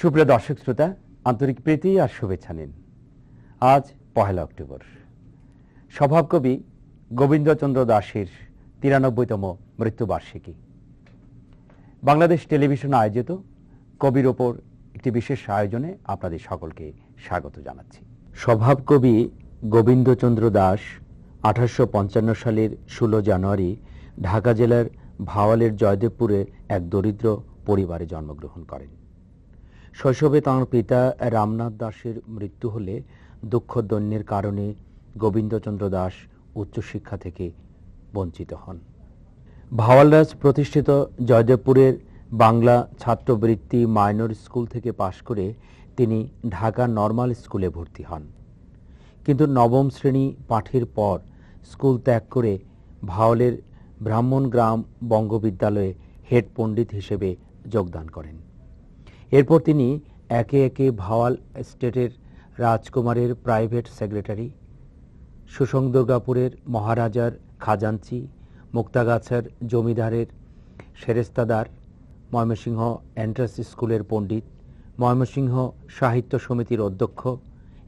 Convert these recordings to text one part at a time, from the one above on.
সুপ্রিয় দর্শক শ্রোতা আন্তরিক প্রীতি আর শুভেচ্ছা নিন আজ পহেলা অক্টোবর স্বভাবকবি গোবিন্দচন্দ্র দাসের তিরানব্বইতম মৃত্যুবার্ষিকী বাংলাদেশ টেলিভিশন আয়োজিত কবির ওপর একটি বিশেষ আয়োজনে আপনাদের সকলকে স্বাগত জানাচ্ছি স্বভাবকবি গোবিন্দচন্দ্র দাস আঠারোশো সালের ষোলো জানুয়ারি ঢাকা জেলার ভাওয়ালের জয়দেবপুরে এক দরিদ্র পরিবারে জন্মগ্রহণ করেন শৈশবে তাঁর পিতা রামনাথ দাসের মৃত্যু হলে দুঃখ দৈন্যের কারণে গোবিন্দচন্দ্র দাস উচ্চশিক্ষা থেকে বঞ্চিত হন ভাওয়ালদাস প্রতিষ্ঠিত জয়দেবপুরের বাংলা ছাত্রবৃত্তি মাইনর স্কুল থেকে পাশ করে তিনি ঢাকা নর্মাল স্কুলে ভর্তি হন কিন্তু নবম শ্রেণী পাঠের পর স্কুল ত্যাগ করে ভাওলের ব্রাহ্মণ গ্রাম বঙ্গ বিদ্যালয়ে হেড পণ্ডিত হিসেবে যোগদান করেন এরপর তিনি একে একে ভাওয়াল স্টেটের রাজকুমারের প্রাইভেট সেক্রেটারি সুসং দুর্গাপুরের মহারাজার খাজাঞ্চি মুক্তাগাছার জমিদারের সেরেস্তাদার ময়মনসিংহ এন্ট্রান্স স্কুলের পণ্ডিত ময়মনসিংহ সাহিত্য সমিতির অধ্যক্ষ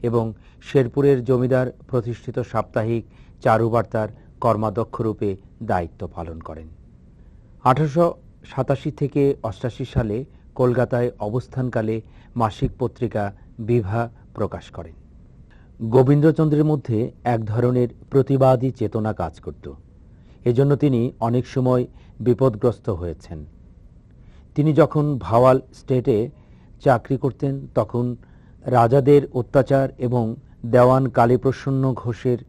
এবং শেরপুরের জমিদার প্রতিষ্ঠিত সাপ্তাহিক চারুবার্তার কর্মাধ্যক্ষরূপে দায়িত্ব পালন করেন আঠারোশো সাতাশি থেকে অষ্টাশি সালে কলকাতায় অবস্থানকালে মাসিক পত্রিকা বিভা প্রকাশ করেন গোবিন্দচন্দ্রের মধ্যে এক ধরনের প্রতিবাদী চেতনা কাজ করত এজন্য তিনি অনেক সময় বিপদগ্রস্ত হয়েছেন তিনি যখন ভাওয়াল স্টেটে চাকরি করতেন তখন রাজাদের অত্যাচার এবং দেওয়ান কালীপ্রসন্ন ঘোষের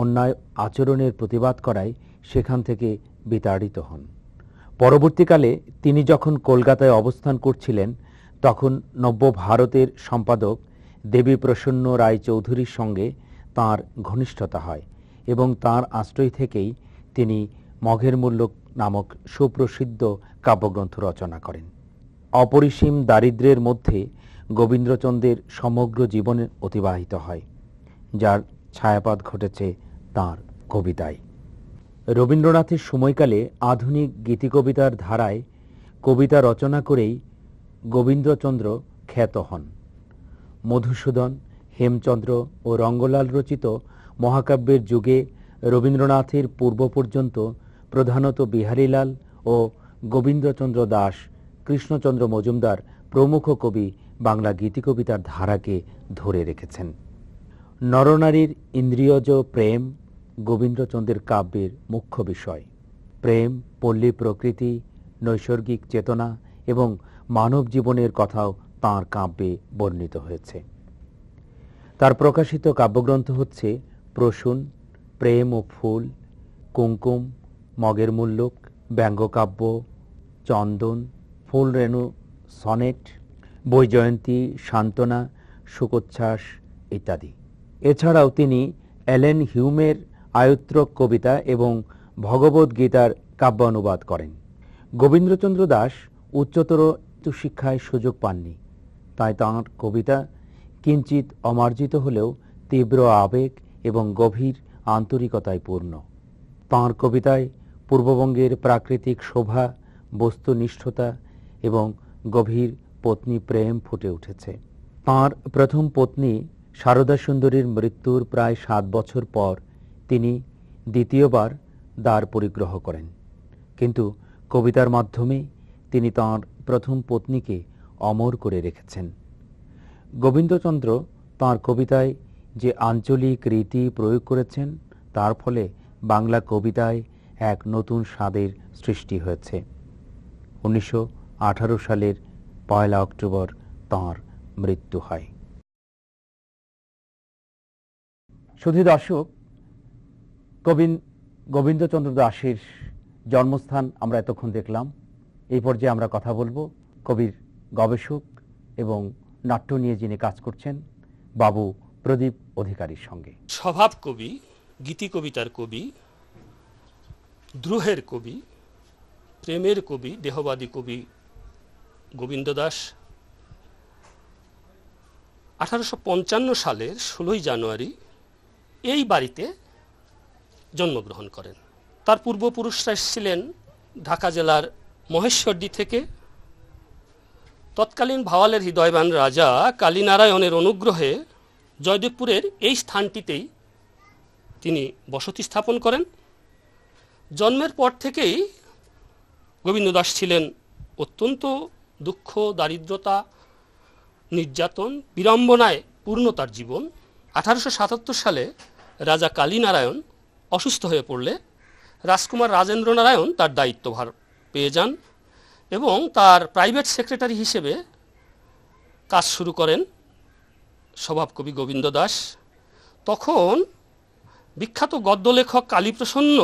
অন্যায় আচরণের প্রতিবাদ করায় সেখান থেকে বিতাড়িত হন পরবর্তীকালে তিনি যখন কলকাতায় অবস্থান করছিলেন তখন নব্য ভারতের সম্পাদক দেবী প্রসন্ন রায়চৌধুরীর সঙ্গে তার ঘনিষ্ঠতা হয় এবং তার আশ্রয় থেকেই তিনি মঘের মূল্যক নামক সুপ্রসিদ্ধ কাব্যগ্রন্থ রচনা করেন অপরিসীম দারিদ্রের মধ্যে গোবিন্দ্রচন্দ্রের সমগ্র জীবনে অতিবাহিত হয় যার ছায়াপাত ঘটেছে তার কবিতায় রবীন্দ্রনাথের সময়কালে আধুনিক গীতিকবিতার ধারায় কবিতা রচনা করেই গোবিন্দচন্দ্র খ্যাত হন মধুসূদন হেমচন্দ্র ও রঙ্গলাল রচিত মহাকাব্যের যুগে রবীন্দ্রনাথের পূর্ব পর্যন্ত প্রধানত বিহারীলাল ও গোবিন্দচন্দ্র দাস কৃষ্ণচন্দ্র মজুমদার প্রমুখ কবি বাংলা গীতিকবিতার ধারাকে ধরে রেখেছেন নরনারীর ইন্দ্রিয়জ প্রেম গোবিন্দচন্দ্রের কাব্যের মুখ্য বিষয় প্রেম পল্লী প্রকৃতি নৈসর্গিক চেতনা এবং মানব জীবনের কথাও তাঁর কাব্যে বর্ণিত হয়েছে তার প্রকাশিত কাব্যগ্রন্থ হচ্ছে প্রসূন প্রেম ও ফুল কুঙ্কুম মগের মূল্যক ব্যঙ্গকাব্য চন্দন ফুল রেণু সনেট বৈজয়ন্তী সান্ত্বনা সুকোচ্ছ্বাস ইত্যাদি এছাড়াও তিনি অ্যালেন হিউমের আয়ুত্রক কবিতা এবং ভগবদ্গীতার কাব্য অনুবাদ করেন গোবিন্দ্রচন্দ্র দাস উচ্চতর শিক্ষায় সুযোগ পাননি তাই তাঁর কবিতা কিঞ্চিত অমার্জিত হলেও তীব্র আবেগ এবং গভীর আন্তরিকতায় পূর্ণ তাঁর কবিতায় পূর্ববঙ্গের প্রাকৃতিক শোভা বস্তুনিষ্ঠতা এবং গভীর পত্নী প্রেম ফুটে উঠেছে তাঁর প্রথম পত্নী সারদা সুন্দরীর মৃত্যুর প্রায় সাত বছর পর তিনি দ্বিতীয়বার দ্বার পরিগ্রহ করেন কিন্তু কবিতার মাধ্যমে তিনি তাঁর প্রথম পত্নীকে অমর করে রেখেছেন গোবিন্দচন্দ্র তাঁর কবিতায় যে আঞ্চলিক রীতি প্রয়োগ করেছেন তার ফলে বাংলা কবিতায় এক নতুন স্বাদের সৃষ্টি হয়েছে উনিশশো সালের পয়লা অক্টোবর তাঁর মৃত্যু হয় শুধু দর্শক কবিন গোবিন্দচন্দ্র দাসের জন্মস্থান আমরা এতক্ষণ দেখলাম এই পর্যায়ে আমরা কথা বলবো কবির গবেষক এবং নাট্য নিয়ে যিনি কাজ করছেন বাবু প্রদীপ অধিকারীর সঙ্গে স্বভাব কবি গীতি কবিতার কবি দ্রোহের কবি প্রেমের কবি দেহবাদী কবি গোবিন্দ দাস আঠারোশো সালের ষোলোই জানুয়ারি এই বাড়িতে জন্মগ্রহণ করেন তার পূর্বপুরুষরা এসেছিলেন ঢাকা জেলার মহেশ্বরডি থেকে তৎকালীন ভাওয়ালের হৃদয়বান রাজা কালীনারায়ণের অনুগ্রহে জয়দেবপুরের এই স্থানটিতেই তিনি বসতি স্থাপন করেন জন্মের পর থেকেই গোবিন্দ দাস ছিলেন অত্যন্ত দুঃখ দারিদ্রতা নির্যাতন বিড়ম্বনায় পূর্ণ তার জীবন আঠারোশো সালে রাজা কালীনারায়ণ অসুস্থ হয়ে পড়লে রাজকুমার রাজেন্দ্র নারায়ণ তার দায়িত্বভার পেয়ে যান এবং তার প্রাইভেট সেক্রেটারি হিসেবে কাজ শুরু করেন স্বভাবকবি গোবিন্দ দাস তখন বিখ্যাত গদ্য লেখক কালীপ্রসন্ন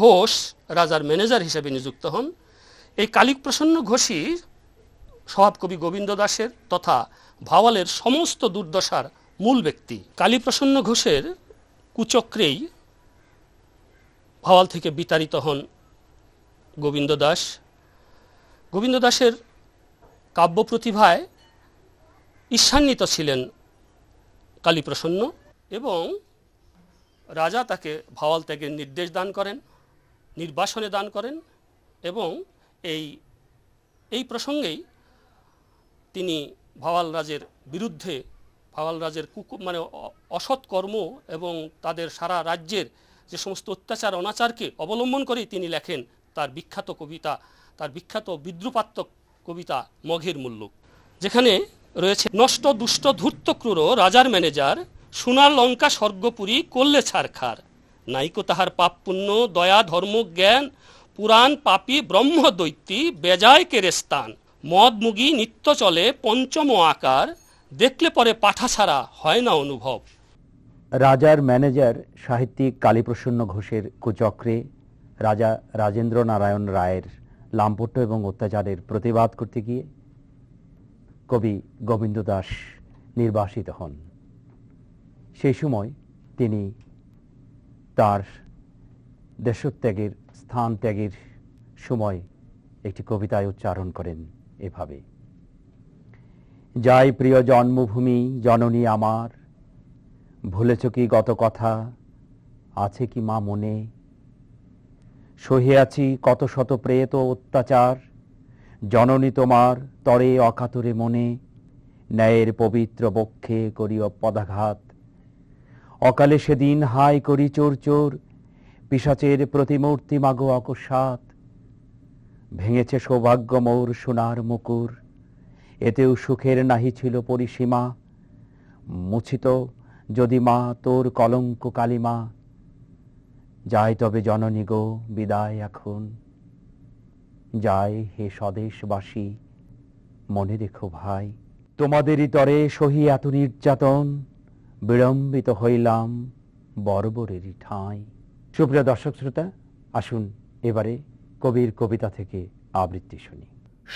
ঘোষ রাজার ম্যানেজার হিসেবে নিযুক্ত হন এই কালীপ্রসন্ন ঘোষই স্বভাবকবি গোবিন্দ দাসের তথা ভাওয়ালের সমস্ত দুর্দশার মূল ব্যক্তি কালীপ্রসন্ন ঘোষের কুচক্রেই ভাওয়াল থেকে বিতাড়িত হন গোবিন্দ দাস গোবিন্দ দাসের কাব্য প্রতিভায় ঈশান্বিত ছিলেন কালীপ্রসন্ন এবং রাজা তাকে ভাওয়াল ত্যাগের নির্দেশ দান করেন নির্বাসনে দান করেন এবং এই এই প্রসঙ্গেই তিনি ভাওয়াল রাজের বিরুদ্ধে ভাওয়াল রাজের কুকু মানে অসৎ কর্ম এবং তাদের সারা রাজ্যের যে সমস্ত অত্যাচার অনাচারকে অবলম্বন করে তিনি লেখেন তার বিখ্যাত কবিতা তার বিখ্যাত বিদ্রুপাত্মক কবিতা মঘের মূল্য যেখানে রয়েছে নষ্ট দুষ্ট ধূর্ত ক্রুর রাজার ম্যানেজার সোনার লঙ্কা স্বর্গপুরী করলে ছাড়খার নাইকো তাহার পাপ পুণ্য দয়া ধর্ম জ্ঞান পুরাণ পাপী ব্রহ্ম দৈত্যী বেজায় কেরেস্তান মদ মুগি নিত্য চলে পঞ্চম আকার দেখলে পরে পাঠা ছাড়া হয় না অনুভব রাজার ম্যানেজার সাহিত্যিক কালীপ্রসন্ন ঘোষের কুচক্রে রাজা রাজেন্দ্র নারায়ণ রায়ের লাম্পট্য এবং অত্যাচারের প্রতিবাদ করতে গিয়ে কবি গোবিন্দ দাস নির্বাসিত হন সেই সময় তিনি তার দেশত্যাগের স্থান ত্যাগের সময় একটি কবিতায় উচ্চারণ করেন এভাবে যাই প্রিয় জন্মভূমি জননী আমার ভুলেছ কি গত কথা আছে কি মা মনে সহে আছি কত শত প্রেত অত্যাচার জননী তোমার তরে অকাতরে মনে ন্যায়ের পবিত্র বক্ষে করিও পদাঘাত অকালে সেদিন হাই করি চোর চোর পিসাচের প্রতিমূর্তি মাগো অকস্মাত ভেঙেছে সৌভাগ্য মোর সোনার মুকুর এতেও সুখের নাহি ছিল পরিসীমা মুছিত যদি মা তোর কলঙ্ক কালিমা যায় তবে জননী গো বিদায় এখন যাই হে স্বদেশবাসী মনে রেখো ভাই তোমাদেরই তরে সহি এত নির্যাতন বিড়ম্বিত হইলাম বর্বরেরই ঠাঁই সুপ্রিয় দর্শক শ্রোতা আসুন এবারে কবির কবিতা থেকে আবৃত্তি শুনি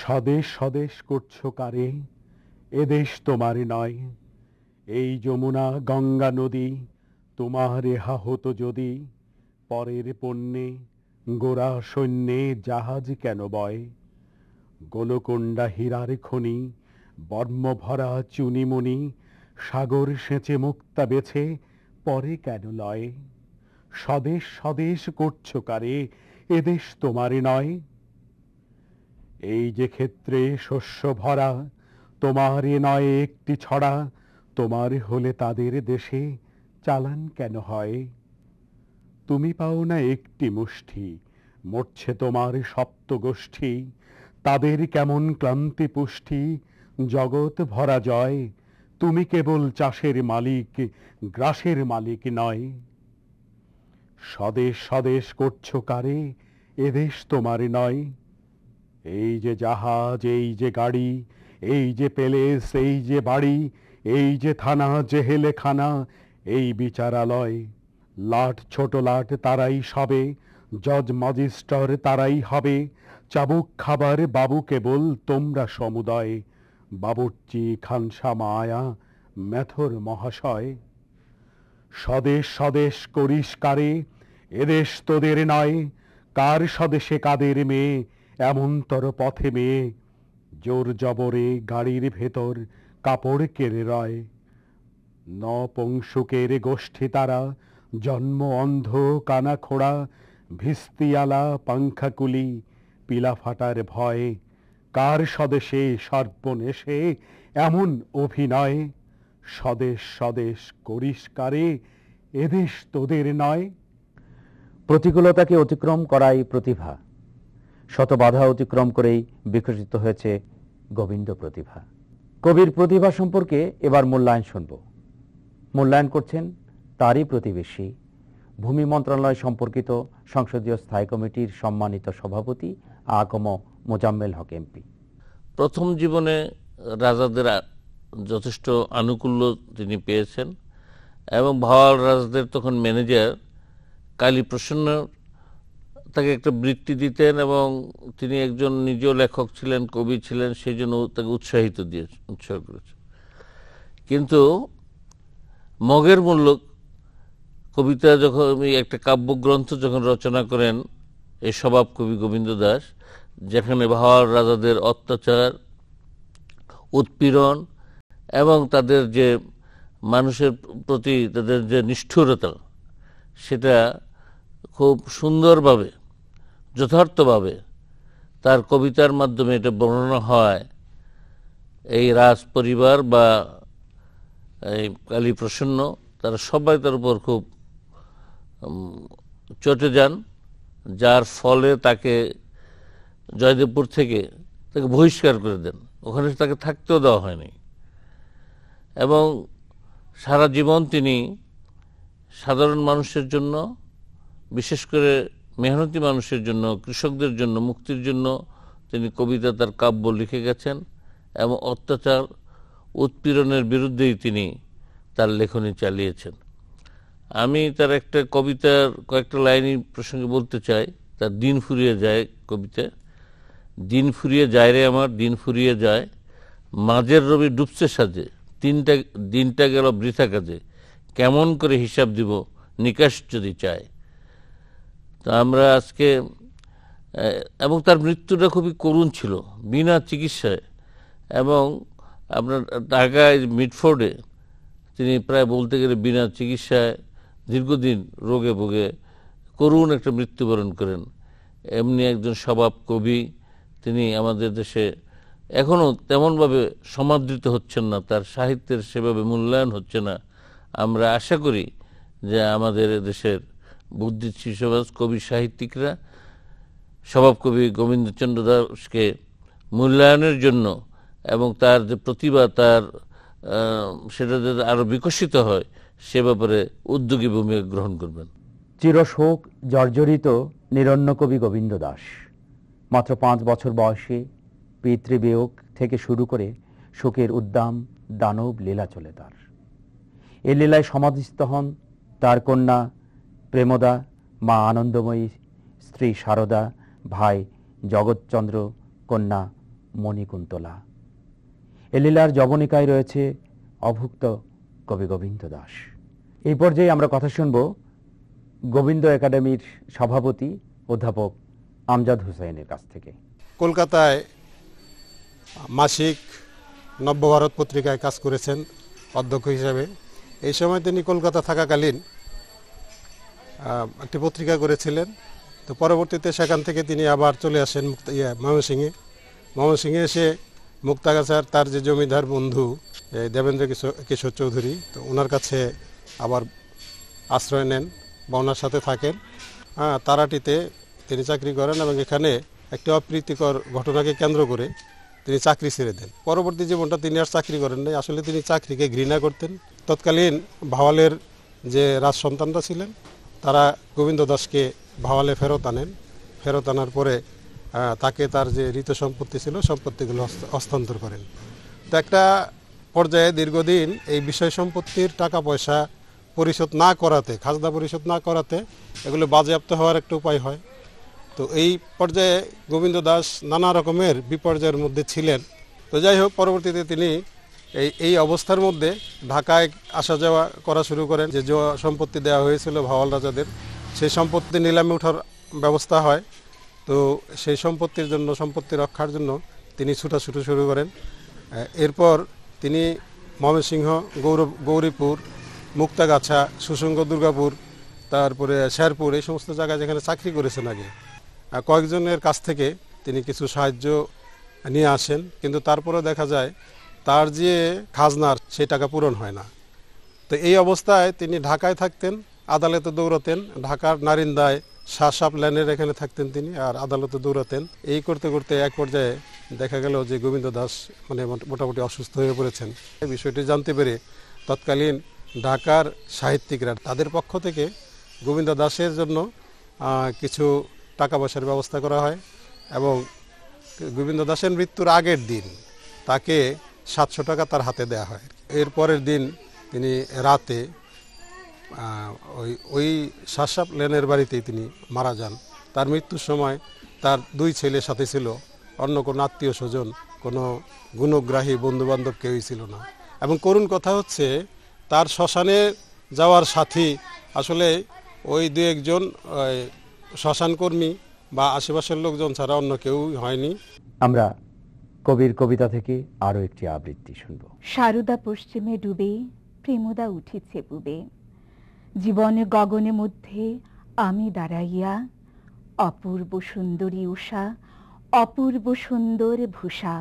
স্বদেশ স্বদেশ করছো কারে এদেশ তোমারে নয় এই যমুনা গঙ্গা নদী তোমার রেহা হতো যদি পরের পণ্যে গোরা সৈন্যে জাহাজ কেন বয় গোলকোণ্ডা হীরার খনি বর্মভরা চুনিমুনি সাগর সেঁচে মুক্তা বেছে পরে কেন লয় স্বদেশ স্বদেশ করছ কারে এদেশ তোমার নয় এই যে ক্ষেত্রে শস্য ভরা তোমারই নয় একটি ছড়া তোমার হলে তাদের দেশে চালান কেন হয় তুমি পাও না একটি মুষ্টি মরছে তোমার সপ্তগোষ্ঠী তাদের কেমন ক্লান্তি পুষ্টি জগৎ ভরা জয় তুমি কেবল চাষের মালিক গ্রাসের মালিক নয় স্বদেশ স্বদেশ করছ কারে এদেশ তোমার নয় এই যে জাহাজ এই যে গাড়ি এই যে প্যালেস এই যে বাড়ি এই যে থানা জেহেলেখানা এই বিচারালয় লাট ছোট লাট তারাই সবে জজ ম্যাজিস্টর তারাই হবে চাবুক খাবার বাবু কেবল তোমরা সমুদয় বাবুর্চি খানসা মায়া ম্যাথর মহাশয় স্বদেশ স্বদেশ করিস কারে এদেশ তোদের নয় কার স্বদেশে কাদের মেয়ে তর পথে মেয়ে জোর জবরে গাড়ির ভেতর কাপড় কেড়ে রয় নপুংসুকের গোষ্ঠী তারা জন্ম অন্ধ কানা খোড়া ভিস্তিয়ালা পাংখাকুলি পিলা ফাটার ভয়ে কার স্বদেশে সর্বনেশে এমন অভিনয় স্বদেশ স্বদেশ করিস এদেশ তোদের নয় প্রতিকূলতাকে অতিক্রম করাই প্রতিভা শত বাধা অতিক্রম করেই বিকশিত হয়েছে গোবিন্দ প্রতিভা কবির প্রতিভা সম্পর্কে এবার মূল্যায়ন শুনব মূল্যায়ন করছেন তারই প্রতিবেশী ভূমি মন্ত্রণালয় সম্পর্কিত সংসদীয় স্থায়ী কমিটির সম্মানিত সভাপতি আকম মোজাম্মেল হক এমপি প্রথম জীবনে রাজাদের যথেষ্ট আনুকূল্য তিনি পেয়েছেন এবং ভাওয়াল রাজাদের তখন ম্যানেজার কালী প্রসন্নর তাকে একটা বৃত্তি দিতেন এবং তিনি একজন নিজ লেখক ছিলেন কবি ছিলেন সেই জন্য তাকে উৎসাহিত দিয়েছে উৎসাহ করেছে কিন্তু মগের মূল্য কবিতা যখন একটা কাব্যগ্রন্থ যখন রচনা করেন এই স্বভাব কবি গোবিন্দ দাস যেখানে ভাওয়াল রাজাদের অত্যাচার উৎপীড়ন এবং তাদের যে মানুষের প্রতি তাদের যে নিষ্ঠুরতা সেটা খুব সুন্দরভাবে যথার্থভাবে তার কবিতার মাধ্যমে এটা বর্ণনা হয় এই রাজ পরিবার বা এই কালী প্রসন্ন তারা সবাই তার উপর খুব চটে যান যার ফলে তাকে জয়দেবপুর থেকে তাকে বহিষ্কার করে দেন ওখানে তাকে থাকতেও দেওয়া হয়নি এবং সারা জীবন তিনি সাধারণ মানুষের জন্য বিশেষ করে মেহনতি মানুষের জন্য কৃষকদের জন্য মুক্তির জন্য তিনি কবিতা তার কাব্য লিখে গেছেন এবং অত্যাচার উৎপীড়নের বিরুদ্ধেই তিনি তার লেখনী চালিয়েছেন আমি তার একটা কবিতার কয়েকটা লাইনই প্রসঙ্গে বলতে চাই তার দিন ফুরিয়ে যায় কবিতা দিন ফুরিয়ে যায় রে আমার দিন ফুরিয়ে যায় মাঝের রবি ডুবছে সাজে তিনটা দিনটা গেল বৃথা কাজে কেমন করে হিসাব দিব নিকাশ যদি চায় তো আমরা আজকে এবং তার মৃত্যুটা খুবই করুণ ছিল বিনা চিকিৎসায় এবং আপনার ঢাকায় মিডফোর্ডে তিনি প্রায় বলতে গেলে বিনা চিকিৎসায় দীর্ঘদিন রোগে ভোগে করুণ একটা মৃত্যুবরণ করেন এমনি একজন স্বভাব কবি তিনি আমাদের দেশে এখনও তেমনভাবে সমাদৃত হচ্ছেন না তার সাহিত্যের সেভাবে মূল্যায়ন হচ্ছে না আমরা আশা করি যে আমাদের দেশের বুদ্ধি সমাজ কবি সাহিত্যিকরা স্বভাব কবি গোবিন্দচন্দ্র দাসকে মূল্যায়নের জন্য এবং তার যে প্রতিভা তার সেটা যাতে আরও বিকশিত হয় সে ব্যাপারে উদ্যোগী ভূমিকা গ্রহণ করবেন চিরশোক জর্জরিত নিরণ্য কবি গোবিন্দ দাস মাত্র পাঁচ বছর বয়সে পিতৃবিয়োগ থেকে শুরু করে শোকের উদ্দাম দানব লীলা চলে তার এ লীলায় সমাধিস্থ হন তার কন্যা প্রেমদা মা আনন্দময়ী স্ত্রী সারদা ভাই জগৎচন্দ্র কন্যা মণিকুন্তলা এলীলার যবনিকায় রয়েছে অভুক্ত কবি গোবিন্দ দাস এই পর্যায়ে আমরা কথা শুনব গোবিন্দ একাডেমির সভাপতি অধ্যাপক আমজাদ হুসাইনের কাছ থেকে কলকাতায় মাসিক নব্যভারত পত্রিকায় কাজ করেছেন অধ্যক্ষ হিসাবে এই সময় তিনি কলকাতা থাকাকালীন একটি পত্রিকা করেছিলেন তো পরবর্তীতে সেখান থেকে তিনি আবার চলে আসেন ইয়া ময়মনসিংহে ময়মনসিংহে এসে মুক্তাগাছার তার যে জমিদার বন্ধু দেবেন্দ্র কিশোর চৌধুরী তো ওনার কাছে আবার আশ্রয় নেন বা ওনার সাথে থাকেন হ্যাঁ তারাটিতে তিনি চাকরি করেন এবং এখানে একটি অপ্রীতিকর ঘটনাকে কেন্দ্র করে তিনি চাকরি ছেড়ে দেন পরবর্তী জীবনটা তিনি আর চাকরি করেন নাই আসলে তিনি চাকরিকে ঘৃণা করতেন তৎকালীন ভাওয়ালের যে রাজ সন্তানরা ছিলেন তারা গোবিন্দ দাসকে ভাওয়ালে ফেরত আনেন ফেরত আনার পরে তাকে তার যে ঋত সম্পত্তি ছিল সম্পত্তিগুলো হস্তান্তর করেন তো একটা পর্যায়ে দীর্ঘদিন এই বিষয় সম্পত্তির টাকা পয়সা পরিশোধ না করাতে খাজনা পরিশোধ না করাতে এগুলো বাজেয়াপ্ত হওয়ার একটা উপায় হয় তো এই পর্যায়ে গোবিন্দ দাস নানা রকমের বিপর্যয়ের মধ্যে ছিলেন তো যাই হোক পরবর্তীতে তিনি এই এই অবস্থার মধ্যে ঢাকায় আসা যাওয়া করা শুরু করেন যে সম্পত্তি দেওয়া হয়েছিল ভাওয়াল রাজাদের সেই সম্পত্তি নিলামে ওঠার ব্যবস্থা হয় তো সেই সম্পত্তির জন্য সম্পত্তি রক্ষার জন্য তিনি ছুটাছুটি শুরু করেন এরপর তিনি ময়মনসিংহ গৌরব গৌরীপুর মুক্তাগাছা সুসঙ্গ দুর্গাপুর তারপরে শেরপুর এই সমস্ত জায়গায় যেখানে চাকরি করেছেন আগে কয়েকজনের কাছ থেকে তিনি কিছু সাহায্য নিয়ে আসেন কিন্তু তারপরে দেখা যায় তার যে খাজনার সেই টাকা পূরণ হয় না তো এই অবস্থায় তিনি ঢাকায় থাকতেন আদালতে দৌড়াতেন ঢাকার নারিন্দায় শাসাপ ল্যানের এখানে থাকতেন তিনি আর আদালতে দৌড়াতেন এই করতে করতে এক পর্যায়ে দেখা গেল যে গোবিন্দ দাস মানে মোটামুটি অসুস্থ হয়ে পড়েছেন এই বিষয়টি জানতে পেরে তৎকালীন ঢাকার সাহিত্যিকরা তাদের পক্ষ থেকে গোবিন্দ দাসের জন্য কিছু টাকা পয়সার ব্যবস্থা করা হয় এবং গোবিন্দ দাসের মৃত্যুর আগের দিন তাকে সাতশো টাকা তার হাতে দেয়া হয় এর পরের দিন তিনি রাতে ওই ওই শাসাপ লেনের বাড়িতেই তিনি মারা যান তার মৃত্যুর সময় তার দুই ছেলে সাথে ছিল অন্য কোনো আত্মীয় স্বজন কোনো গুণগ্রাহী বন্ধুবান্ধব কেউই ছিল না এবং করুণ কথা হচ্ছে তার শ্মশানে যাওয়ার সাথী আসলে ওই দু একজন শ্মশানকর্মী বা আশেপাশের লোকজন ছাড়া অন্য কেউ হয়নি আমরা কবির কবিতা থেকে আরো একটি আবৃত্তি শুনব সারদা পশ্চিমে ডুবে প্রেমদা উঠিছে পূবে জীবনে গগনে মধ্যে আমি দাঁড়াইয়া অপূর্ব সুন্দরী উষা অপূর্ব সুন্দর ভূষা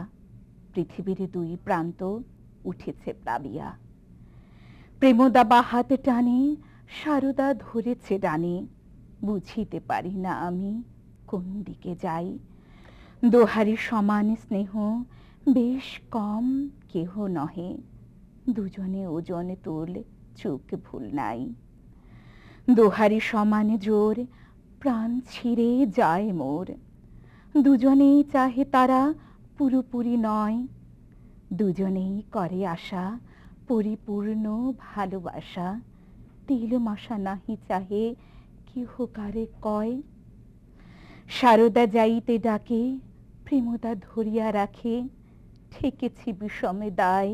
পৃথিবীর দুই প্রান্ত উঠেছে প্লাবিয়া প্রেমদা বা হাতে টানে সারদা ধরেছে ডানে বুঝিতে পারি না আমি কোন দিকে যাই দোহারি সমান স্নেহ বেশ কম কেহ নহে দুজনে ওজন তোল চোখ ভুল নাই দোহারি সমান জোর প্রাণ ছিঁড়ে যায় মোর দুজনেই চাহে তারা পুরোপুরি নয় দুজনেই করে আশা পরিপূর্ণ ভালোবাসা তিল মাসা নাহি চাহে কেহ কারে কয় সারদা যাইতে ডাকে প্রেমদা ধরিয়া রাখে ঠেকেছি বিষমে দায়